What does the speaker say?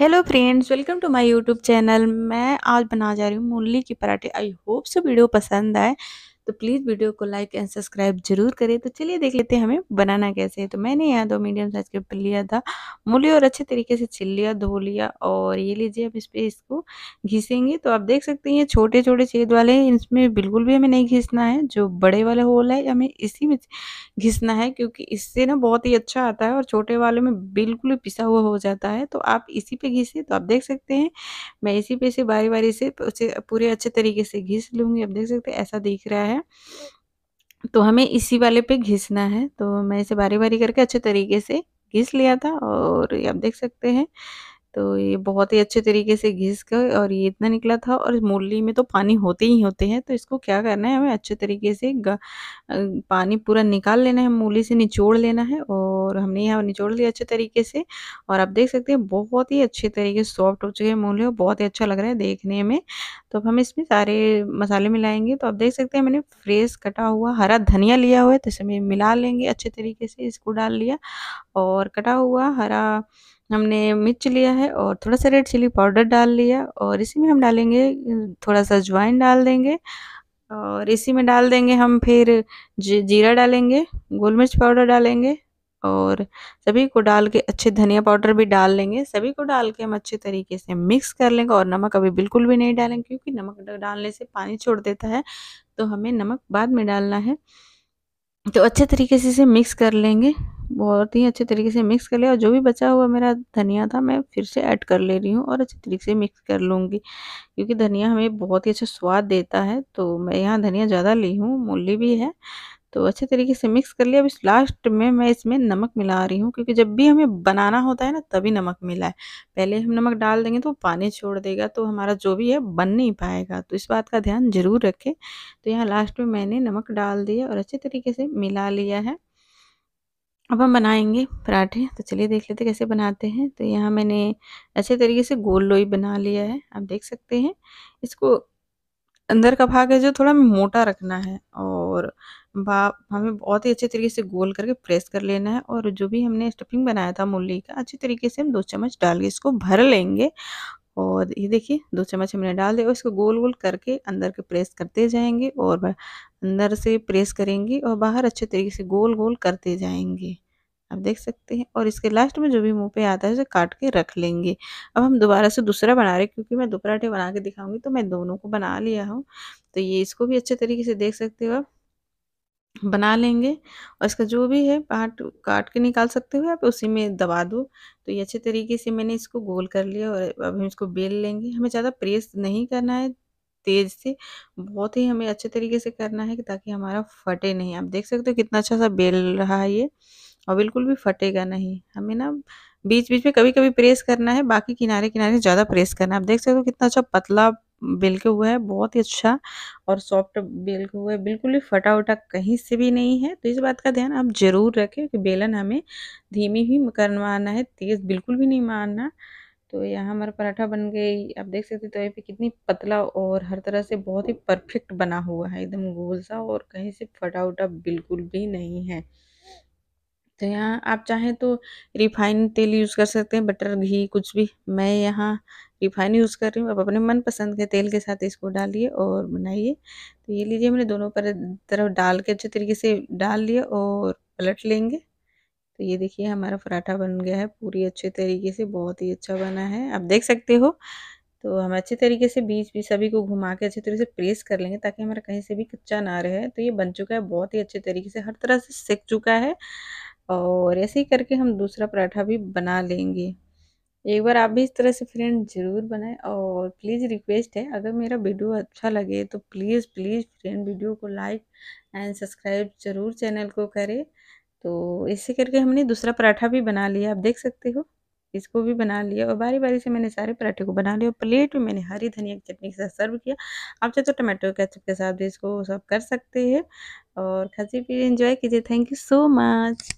hello friends welcome to my YouTube channel मैं आज बना जा रही हूँ मूली की पराठे आई होप सो वीडियो पसंद आए तो प्लीज़ वीडियो को लाइक एंड सब्सक्राइब जरूर करें तो चलिए देख लेते हैं हमें बनाना कैसे है तो मैंने यहाँ दो मीडियम साइज़ के का लिया था मूली और अच्छे तरीके से छिल लिया धो लिया और ये लीजिए अब इस पर इसको घिसेंगे तो आप देख सकते हैं ये छोटे छोटे छेद वाले हैं इसमें बिल्कुल भी हमें नहीं घिसना है जो बड़े वाला होल है हमें इसी में घिसना है क्योंकि इससे ना बहुत ही अच्छा आता है और छोटे वाले में बिल्कुल पिसा हुआ हो जाता है तो आप इसी पे घिसे तो आप देख सकते हैं मैं इसी पे से बारी बारी से पूरे अच्छे तरीके से घिस लूँगी आप देख सकते हैं ऐसा दिख रहा है है तो हमें इसी वाले पे घिसना है तो मैं इसे बारी बारी करके अच्छे तरीके से घिस लिया था और आप देख सकते हैं तो ये बहुत ही अच्छे तरीके से घिस गए और ये इतना निकला था और मूली में तो पानी होते ही होते हैं तो इसको क्या करना है हमें अच्छे तरीके से पानी पूरा निकाल लेना है मूली से निचोड़ लेना है और हमने यहाँ निचोड़ लिया अच्छे तरीके से और आप देख सकते हैं बहुत ही अच्छे तरीके से सॉफ्ट हो चुके हैं मूली और बहुत ही अच्छा लग रहा है देखने में तो अब हम इसमें सारे मसाले मिलाएंगे तो आप देख सकते हैं मैंने फ्रेश कटा हुआ हरा धनिया लिया हुआ है तो इसमें मिला लेंगे अच्छे तरीके से इसको डाल लिया और कटा हुआ हरा हमने मिर्च लिया है और थोड़ा सा रेड चिली पाउडर डाल लिया और इसी में हम डालेंगे थोड़ा सा अजवाइन डाल देंगे और इसी में डाल देंगे हम फिर जीरा डालेंगे गोल मिर्च पाउडर डालेंगे और सभी को डाल के अच्छे धनिया पाउडर भी डाल लेंगे सभी को डाल के हम अच्छे तरीके से मिक्स कर लेंगे और नमक अभी बिल्कुल भी नहीं डालेंगे क्योंकि नमक डालने से पानी छोड़ देता है तो हमें नमक बाद में डालना है तो अच्छे तरीके से इसे मिक्स कर लेंगे बहुत ही अच्छे तरीके से मिक्स कर लिया और जो भी बचा हुआ मेरा धनिया था मैं फिर से ऐड कर ले रही हूँ और अच्छे तरीके से मिक्स कर लूँगी क्योंकि धनिया हमें बहुत ही अच्छा स्वाद देता है तो मैं यहाँ धनिया ज़्यादा ली हूँ मूली भी है तो अच्छे तरीके से मिक्स कर लिया अब इस लास्ट में मैं इसमें नमक मिला रही हूँ क्योंकि जब भी हमें बनाना होता है ना तभी नमक मिला है पहले हम नमक डाल देंगे तो वो पानी छोड़ देगा तो हमारा जो भी है बन नहीं पाएगा तो इस बात का ध्यान ज़रूर रखें तो यहाँ लास्ट में मैंने नमक डाल दिया और अच्छे तरीके से मिला लिया है अब हम बनाएंगे पराठे तो चलिए देख लेते कैसे बनाते हैं तो यहाँ मैंने अच्छे तरीके से गोल लोई बना लिया है आप देख सकते हैं इसको अंदर का भाग है जो थोड़ा मोटा रखना है और हमें बहुत ही अच्छे तरीके से गोल करके प्रेस कर लेना है और जो भी हमने स्टफिंग बनाया था मूली का अच्छे तरीके से हम दो चम्मच डाल के इसको भर लेंगे और ये देखिए दो चम्मच हमने डाल दिया और इसको गोल गोल करके अंदर के प्रेस करते जाएंगे और अंदर से प्रेस करेंगे और बाहर अच्छे तरीके से गोल गोल करते जाएंगे आप देख सकते हैं और इसके लास्ट में जो भी मुंह पे आता है उसे काट के रख लेंगे अब हम दोबारा से दूसरा बना रहे क्योंकि मैं दो पराठे बना के दिखाऊंगी तो मैं दोनों को बना लिया हूँ तो ये इसको भी अच्छे तरीके से देख सकते हो आप बना लेंगे और इसका जो भी है पार्ट तो काट के निकाल सकते हो आप उसी में दबा दो तो ये अच्छे तरीके से मैंने इसको गोल कर लिया और अब हम इसको बेल लेंगे हमें ज़्यादा प्रेस नहीं करना है तेज से बहुत ही हमें अच्छे तरीके से करना है ताकि हमारा फटे नहीं आप देख सकते हो कितना अच्छा सा बेल रहा है ये और बिल्कुल भी फटेगा नहीं हमें ना बीच बीच में कभी कभी प्रेस करना है बाकी किनारे किनारे ज़्यादा प्रेस करना है आप देख सकते हो कितना अच्छा पतला बेल के हुआ है बहुत ही अच्छा और सॉफ्ट बेल के हुआ है बिल्कुल भी फटा उटा कहीं से भी नहीं है तो इस बात का ध्यान आप ज़रूर रखें कि बेलन हमें धीमी ही करवाना है तेज़ बिल्कुल भी नहीं मारना तो यहाँ हमारा पराठा बन गई आप देख सकते तो ये पे कितनी पतला और हर तरह से बहुत ही परफेक्ट बना हुआ है एकदम गोल सा और कहीं से फटा उटा बिल्कुल भी नहीं है तो यहाँ आप चाहें तो रिफाइंड तेल यूज़ कर सकते हैं बटर घी कुछ भी मैं यहाँ रिफाइन यूज़ कर रही हूँ आप अपने मनपसंद के तेल के साथ इसको डालिए और बनाइए तो ये लीजिए मैंने दोनों पर तरफ डाल के अच्छे तरीके से डाल लिए और पलट लेंगे तो ये देखिए हमारा पराठा बन गया है पूरी अच्छे तरीके से बहुत ही अच्छा बना है आप देख सकते हो तो हम अच्छे तरीके से बीच बीच सभी को घुमा के अच्छे तरीके से प्रेस कर लेंगे ताकि हमारा कहीं से भी कच्चा ना रहे तो ये बन चुका है बहुत ही अच्छे तरीके से हर तरह से सेक चुका है और ऐसे ही करके हम दूसरा पराठा भी बना लेंगे एक बार आप भी इस तरह से फ्रेंड ज़रूर बनाएं और प्लीज़ रिक्वेस्ट है अगर मेरा वीडियो अच्छा लगे तो प्लीज़ प्लीज़ फ्रेंड वीडियो को लाइक एंड सब्सक्राइब ज़रूर चैनल को करें तो इसी करके हमने दूसरा पराठा भी बना लिया आप देख सकते हो इसको भी बना लिया और बारी बारी से मैंने सारे पराठे को बना लिया और प्लेट में मैंने हरी धनिया की चटनी के साथ सर्व किया आप चाहे तो टमाटो कैचअप के साथ भी इसको सर्व कर सकते हैं और खासी भी इंजॉय कीजिए थैंक यू सो मच